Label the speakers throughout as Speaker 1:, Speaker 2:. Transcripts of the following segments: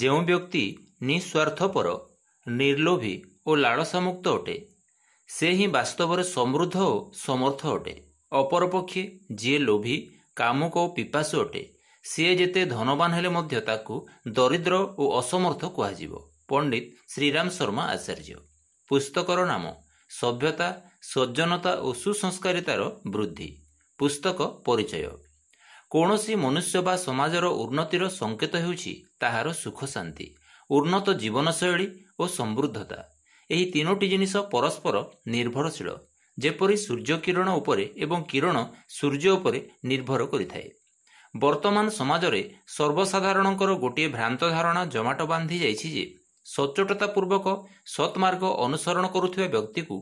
Speaker 1: ଯେଉଁ ବ୍ୟକ୍ତି ନିଃସ୍ୱାର୍ଥପର ନିର୍ଲୋଭୀ ଓ ଲାଳସାମୁକ୍ତ ଅଟେ ସେ ହିଁ ବାସ୍ତବରେ ସମୃଦ୍ଧ ଓ ସମର୍ଥ ଅଟେ ଅପରପକ୍ଷେ ଯିଏ ଲୋଭୀ କାମୁକ ଓ ପିପାସୁ ଅଟେ ସିଏ ଯେତେ ଧନବାନ ହେଲେ ମଧ୍ୟ ତାକୁ ଦରିଦ୍ର ଓ ଅସମର୍ଥ କୁହାଯିବ ପଣ୍ଡିତ ଶ୍ରୀରାମ ଶର୍ମା ଆଚାର୍ଯ୍ୟ ପୁସ୍ତକର ନାମ ସଭ୍ୟତା ସଜ୍ଜନତା ଓ ସୁସଂସ୍କାରିତାର ବୃଦ୍ଧି ପୁସ୍ତକ ପରିଚୟ କୌଣସି ମନୁଷ୍ୟ ବା ସମାଜର ଉନ୍ନତିର ସଂକେତ ହେଉଛି ତାହାର ସୁଖ ଶାନ୍ତି ଉନ୍ନତ ଜୀବନଶୈଳୀ ଓ ସମୃଦ୍ଧତା ଏହି ତିନୋଟି ଜିନିଷ ପରସ୍ପର ନିର୍ଭରଶୀଳ ଯେପରି ସୂର୍ଯ୍ୟ କିରଣ ଉପରେ ଏବଂ କିରଣ ସୂର୍ଯ୍ୟ ଉପରେ ନିର୍ଭର କରିଥାଏ ବର୍ତ୍ତମାନ ସମାଜରେ ସର୍ବସାଧାରଣଙ୍କର ଗୋଟିଏ ଭ୍ରାନ୍ତ ଧାରଣା ଜମାଟ ବାନ୍ଧି ଯାଇଛି ଯେ ସଚ୍ଚୋଟତା ପୂର୍ବକ ସତ୍ମାର୍ଗ ଅନୁସରଣ କରୁଥିବା ବ୍ୟକ୍ତିକୁ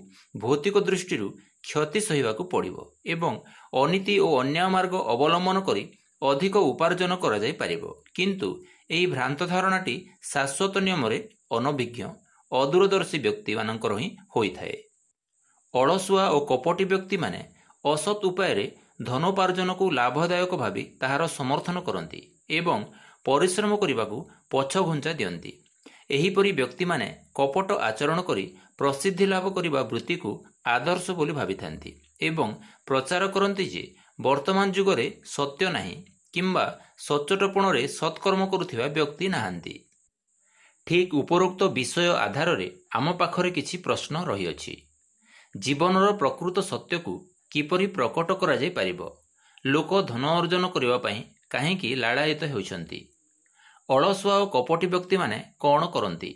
Speaker 1: ଭୌତିକ ଦୃଷ୍ଟିରୁ କ୍ଷତି ସହିବାକୁ ପଡ଼ିବ ଏବଂ ଅନୀତି ଓ ଅନ୍ୟାୟ ମାର୍ଗ ଅବଲମ୍ବନ କରି ଅଧିକ ଉପାର୍ଜନ କରାଯାଇପାରିବ କିନ୍ତୁ ଏହି ଭ୍ରାନ୍ତ ଧାରଣାଟି ଶାଶ୍ୱତ ନିୟମରେ ଅନଭିଜ୍ଞ ଅଦୂରଦର୍ଶୀ ବ୍ୟକ୍ତିମାନଙ୍କର ହିଁ ହୋଇଥାଏ ଅଳସୁଆ ଓ କପଟି ବ୍ୟକ୍ତିମାନେ ଅସତ୍ ଉପାୟରେ ଧନୋପାର୍ଜନକୁ ଲାଭଦାୟକ ଭାବି ତାହାର ସମର୍ଥନ କରନ୍ତି ଏବଂ ପରିଶ୍ରମ କରିବାକୁ ପଛଘୁଞ୍ଚା ଦିଅନ୍ତି ଏହିପରି ବ୍ୟକ୍ତିମାନେ କପଟ ଆଚରଣ କରି ପ୍ରସିଦ୍ଧି ଲାଭ କରିବା ବୃତ୍ତିକୁ ଆଦର୍ଶ ବୋଲି ଭାବିଥାନ୍ତି ଏବଂ ପ୍ରଚାର କରନ୍ତି ଯେ ବର୍ତ୍ତମାନ ଯୁଗରେ ସତ୍ୟ ନାହିଁ କିମ୍ବା ସଚ୍ଚୋଟପଣରେ ସତ୍କର୍ମ କରୁଥିବା ବ୍ୟକ୍ତି ନାହାନ୍ତି ଠିକ୍ ଉପରୋକ୍ତ ବିଷୟ ଆଧାରରେ ଆମ ପାଖରେ କିଛି ପ୍ରଶ୍ନ ରହିଅଛି ଜୀବନର ପ୍ରକୃତ ସତ୍ୟକୁ କିପରି ପ୍ରକଟ କରାଯାଇପାରିବ ଲୋକ ଧନ ଅର୍ଜନ କରିବା ପାଇଁ କାହିଁକି ଲାଳାୟିତ ହେଉଛନ୍ତି ଅଳସୁଆ ଓ କପଟି ବ୍ୟକ୍ତିମାନେ କ'ଣ କରନ୍ତି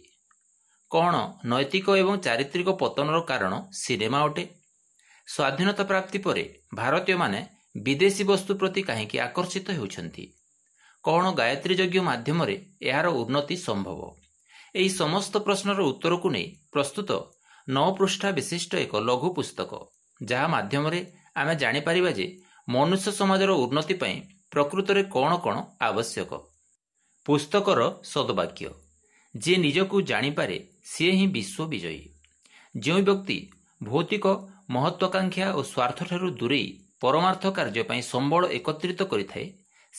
Speaker 1: କ'ଣ ନୈତିକ ଏବଂ ଚାରିତ୍ରିକ ପତନର କାରଣ ସିନେମା ଅଟେ ସ୍ୱାଧୀନତା ପ୍ରାପ୍ତି ପରେ ଭାରତୀୟମାନେ ବିଦେଶୀ ବସ୍ତୁ ପ୍ରତି କାହିଁକି ଆକର୍ଷିତ ହେଉଛନ୍ତି କ'ଣ ଗାୟତ୍ରୀ ଯଜ୍ଞ ମାଧ୍ୟମରେ ଏହାର ଉନ୍ନତି ସମ୍ଭବ ଏହି ସମସ୍ତ ପ୍ରଶ୍ନର ଉତ୍ତରକୁ ନେଇ ପ୍ରସ୍ତୁତ ନଅ ପୃଷ୍ଠା ବିଶିଷ୍ଟ ଏକ ଲଘୁ ପୁସ୍ତକ ଯାହା ମାଧ୍ୟମରେ ଆମେ ଜାଣିପାରିବା ଯେ ମନୁଷ୍ୟ ସମାଜର ଉନ୍ନତି ପାଇଁ ପ୍ରକୃତରେ କ'ଣ କ'ଣ ଆବଶ୍ୟକ ପୁସ୍ତକର ସଦବାକ୍ୟ ଯିଏ ନିଜକୁ ଜାଣିପାରେ ସିଏ ହିଁ ବିଶ୍ୱ ବିଜୟୀ ଯେଉଁ ବ୍ୟକ୍ତି ଭୌତିକ ମହତ୍ୱାକାଂକ୍ଷା ଓ ସ୍ୱାର୍ଥଠାରୁ ଦୂରେଇ ପରମାର୍ଥ କାର୍ଯ୍ୟ ପାଇଁ ସମ୍ବଳ ଏକତ୍ରିତ କରିଥାଏ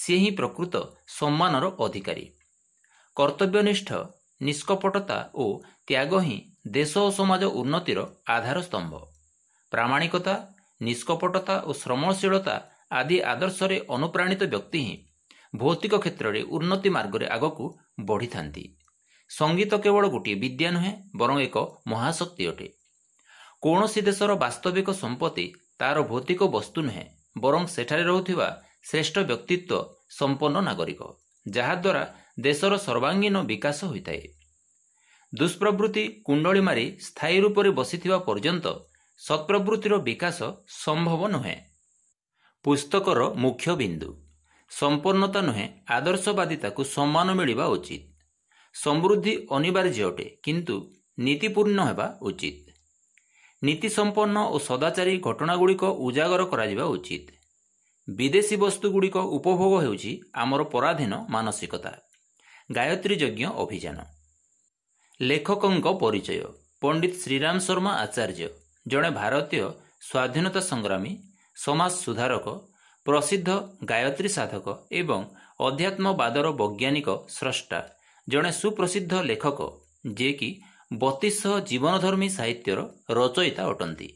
Speaker 1: ସିଏ ହିଁ ପ୍ରକୃତ ସମ୍ମାନର ଅଧିକାରୀ କର୍ତ୍ତବ୍ୟନିଷ୍ଠ ନିଷ୍କପଟତା ଓ ତ୍ୟାଗ ହିଁ ଦେଶ ଓ ସମାଜ ଉନ୍ନତିର ଆଧାର ସ୍ତମ୍ଭ ପ୍ରାମାଣିକତା ନିଷ୍କପଟତା ଓ ଶ୍ରମଣଶୀଳତା ଆଦି ଆଦର୍ଶରେ ଅନୁପ୍ରାଣିତ ବ୍ୟକ୍ତି ହିଁ ଭୌତିକ କ୍ଷେତ୍ରରେ ଉନ୍ନତି ମାର୍ଗରେ ଆଗକୁ ବଢ଼ିଥାନ୍ତି ସଙ୍ଗୀତ କେବଳ ଗୋଟିଏ ବିଦ୍ୟା ନୁହେଁ ବରଂ ଏକ ମହାଶକ୍ତି ଅଟେ କୌଣସି ଦେଶର ବାସ୍ତବିକ ସମ୍ପତ୍ତି ତା'ର ଭୌତିକ ବସ୍ତୁ ନୁହେଁ ବରଂ ସେଠାରେ ରହୁଥିବା ଶ୍ରେଷ୍ଠ ବ୍ୟକ୍ତିତ୍ୱ ସମ୍ପନ୍ନ ନାଗରିକ ଯାହାଦ୍ୱାରା ଦେଶର ସର୍ବାଙ୍ଗୀନ ବିକାଶ ହୋଇଥାଏ ଦୁଷ୍ପ୍ରବୃତ୍ତି କୁଣ୍ଡଳୀ ମାରି ସ୍ଥାୟୀ ରୂପରେ ବସିଥିବା ପର୍ଯ୍ୟନ୍ତ ସତ୍ପ୍ରବୃତ୍ତିର ବିକାଶ ସମ୍ଭବ ନୁହେଁ ପୁସ୍ତକର ମୁଖ୍ୟ ବିନ୍ଦୁ ସମ୍ପନ୍ନତା ନୁହେଁ ଆଦର୍ଶବାଦିତାକୁ ସମ୍ମାନ ମିଳିବା ଉଚିତ ସମୃଦ୍ଧି ଅନିବାର୍ଯ୍ୟ ଅଟେ କିନ୍ତୁ ନୀତିପୂର୍ଣ୍ଣ ହେବା ଉଚିତ ନୀତିସମ୍ପନ୍ନ ଓ ସଦାଚାରୀ ଘଟଣାଗୁଡ଼ିକ ଉଜାଗର କରାଯିବା ଉଚିତ ବିଦେଶୀ ବସ୍ତୁଗୁଡ଼ିକ ଉପଭୋଗ ହେଉଛି ଆମର ପରାଧୀନ ମାନସିକତା ଗାୟତ୍ରୀ ଯଜ୍ଞ ଅଭିଯାନ ଲେଖକଙ୍କ ପରିଚୟ ପଣ୍ଡିତ ଶ୍ରୀରାମ ଶର୍ମା ଆଚାର୍ଯ୍ୟ ଜଣେ ଭାରତୀୟ ସ୍ୱାଧୀନତା ସଂଗ୍ରାମୀ ସମାଜ ସୁଧାରକ ପ୍ରସିଦ୍ଧ ଗାୟତ୍ରୀ ସାଧକ ଏବଂ ଅଧ୍ୟାତ୍ମବାଦର ବୈଜ୍ଞାନିକ ସ୍ରଷ୍ଟା ଜଣେ ସୁପ୍ରସିଦ୍ଧ ଲେଖକ ଯିଏକି ବତିଶ ଜୀବନଧର୍ମୀ ସାହିତ୍ୟର ରଚୟିତା ଅଟନ୍ତି